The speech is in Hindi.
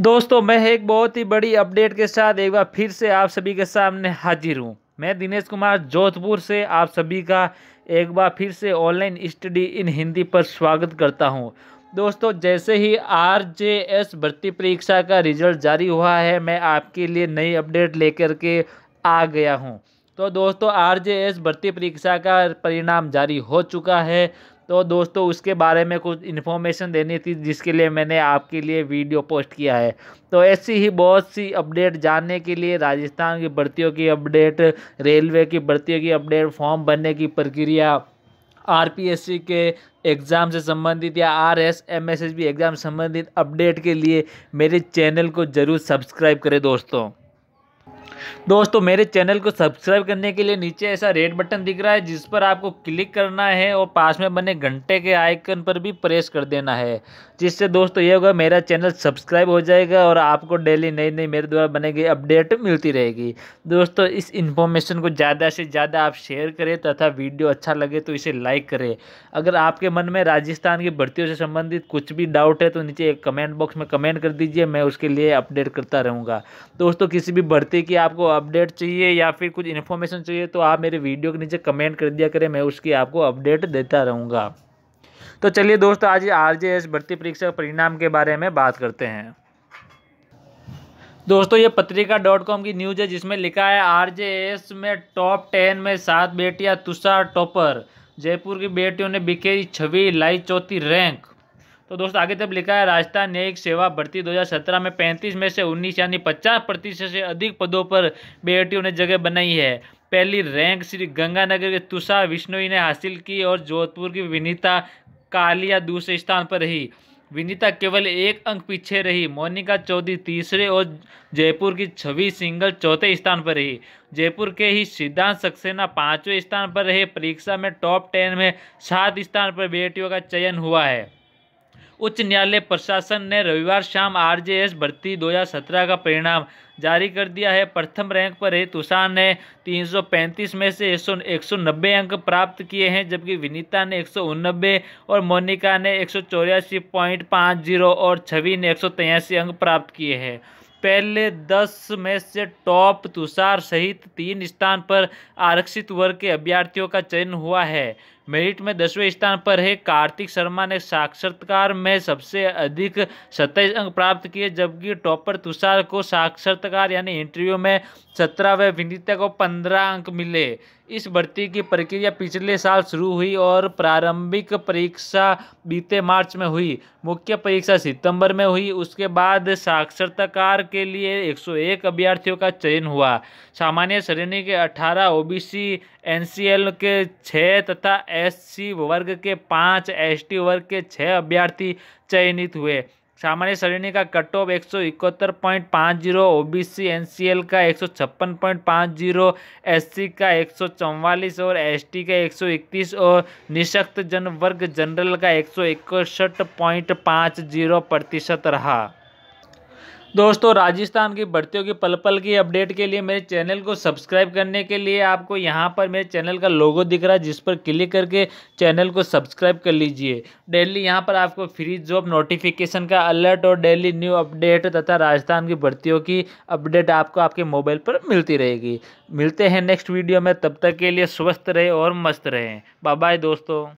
दोस्तों मैं एक बहुत ही बड़ी अपडेट के साथ एक बार फिर से आप सभी के सामने हाजिर हूँ मैं दिनेश कुमार जोधपुर से आप सभी का एक बार फिर से ऑनलाइन स्टडी इन हिंदी पर स्वागत करता हूँ दोस्तों जैसे ही आर जे एस भर्ती परीक्षा का रिजल्ट जारी हुआ है मैं आपके लिए नई अपडेट लेकर के आ गया हूँ तो दोस्तों आर जे एस भर्ती परीक्षा का परिणाम जारी हो चुका है तो दोस्तों उसके बारे में कुछ इन्फॉर्मेशन देनी थी जिसके लिए मैंने आपके लिए वीडियो पोस्ट किया है तो ऐसी ही बहुत सी अपडेट जानने के लिए राजस्थान की भर्तियों की अपडेट रेलवे की भर्तियों की अपडेट फॉर्म भरने की प्रक्रिया आरपीएससी के एग्ज़ाम से संबंधित या R S M S S B exam संबंधित अपडेट के लिए मेरे चैनल को ज़रूर सब्सक्राइब करें दोस्तों दोस्तों मेरे चैनल को सब्सक्राइब करने के लिए नीचे ऐसा रेड बटन दिख रहा है जिस पर आपको क्लिक करना है और पास में बने घंटे के आइकन पर भी प्रेस कर देना है जिससे दोस्तों ये होगा मेरा चैनल सब्सक्राइब हो जाएगा और आपको डेली नई नई मेरे द्वारा बने गई अपडेट मिलती रहेगी दोस्तों इस इन्फॉर्मेशन को ज़्यादा से ज़्यादा आप शेयर करें तथा वीडियो अच्छा लगे तो इसे लाइक करें अगर आपके मन में राजस्थान की भर्तियों से संबंधित कुछ भी डाउट है तो नीचे कमेंट बॉक्स में कमेंट कर दीजिए मैं उसके लिए अपडेट करता रहूँगा दोस्तों किसी भी भर्ती की आप आपको अपडेट चाहिए या फिर कुछ इन्फॉर्मेशन चाहिए तो आप मेरे वीडियो के नीचे कमेंट कर दिया करें मैं उसकी आपको अपडेट देता रहूँगा तो चलिए दोस्तों आज आर जे एस भर्ती परीक्षा परिणाम के बारे में बात करते हैं दोस्तों ये पत्रिका डॉट कॉम की न्यूज़ है जिसमें लिखा है आर जे एस में टॉप टेन में सात बेटियां तुषार टॉपर जयपुर की बेटियों ने बिखेरी छवि लाई चौथी रैंक तो दोस्तों आगे तब लिखा है राजस्थान न्यायिक सेवा भर्ती 2017 में 35 में से 19 यानी 50 प्रतिशत से अधिक पदों पर बेटियों ने जगह बनाई है पहली रैंक श्री गंगानगर के तुषा विष्णोई ने हासिल की और जोधपुर की विनीता कालिया दूसरे स्थान पर रही विनीता केवल एक अंक पीछे रही मोनिका चौधरी तीसरे और जयपुर की छवि सिंगल चौथे स्थान पर रही जयपुर के ही सिद्धांत सक्सेना पाँचवें स्थान पर रहे परीक्षा में टॉप टेन में सात स्थान पर बेटियों का चयन हुआ है उच्च न्यायालय प्रशासन ने रविवार शाम आरजेएस भर्ती 2017 का परिणाम जारी कर दिया है प्रथम रैंक पर रही तुषार ने 335 में से 190 अंक प्राप्त किए हैं जबकि विनीता ने एक और मोनिका ने एक और छवि ने एक अंक प्राप्त किए हैं पहले दस में से टॉप तुषार सहित तीन स्थान पर आरक्षित वर्ग के अभ्यर्थियों का चयन हुआ है मेरिट में दसवें स्थान पर है कार्तिक शर्मा ने साक्षरकार में सबसे अधिक सत्ताईस अंक प्राप्त किए जबकि टॉपर तुषार को साक्षरकार यानी इंटरव्यू में सत्रह व विनीता को पंद्रह अंक मिले इस भर्ती की प्रक्रिया पिछले साल शुरू हुई और प्रारंभिक परीक्षा बीते मार्च में हुई मुख्य परीक्षा सितंबर में हुई उसके बाद साक्षरताकार के लिए 101 अभ्यर्थियों का चयन हुआ सामान्य श्रेणी के 18 ओबीसी एनसीएल के 6 तथा एस वर्ग के पाँच एस वर्ग के छः अभ्यर्थी चयनित हुए सामान्य श्रेणी का कट ऑफ एक सौ इकहत्तर पॉइंट पाँच zero O B C N C L का एक सौ छप्पन पॉइंट पाँच जीरो एस सी का एक सौ चौवालीस और एस टी का एक सौ इकतीस और निशक्त जन वर्ग जनरल का एक सौ इकसठ पॉइंट पाँच जीरो प्रतिशत रहा दोस्तों राजस्थान की भर्तियों की पल पल की अपडेट के लिए मेरे चैनल को सब्सक्राइब करने के लिए आपको यहाँ पर मेरे चैनल का लोगो दिख रहा है जिस पर क्लिक करके चैनल को सब्सक्राइब कर लीजिए डेली यहाँ पर आपको फ्री जॉब नोटिफिकेशन का अलर्ट और डेली न्यू अपडेट तथा राजस्थान की भर्तियों की अपडेट आपको आपके मोबाइल पर मिलती रहेगी मिलते हैं नेक्स्ट वीडियो में तब तक के लिए स्वस्थ रहे और मस्त रहें बाय दोस्तों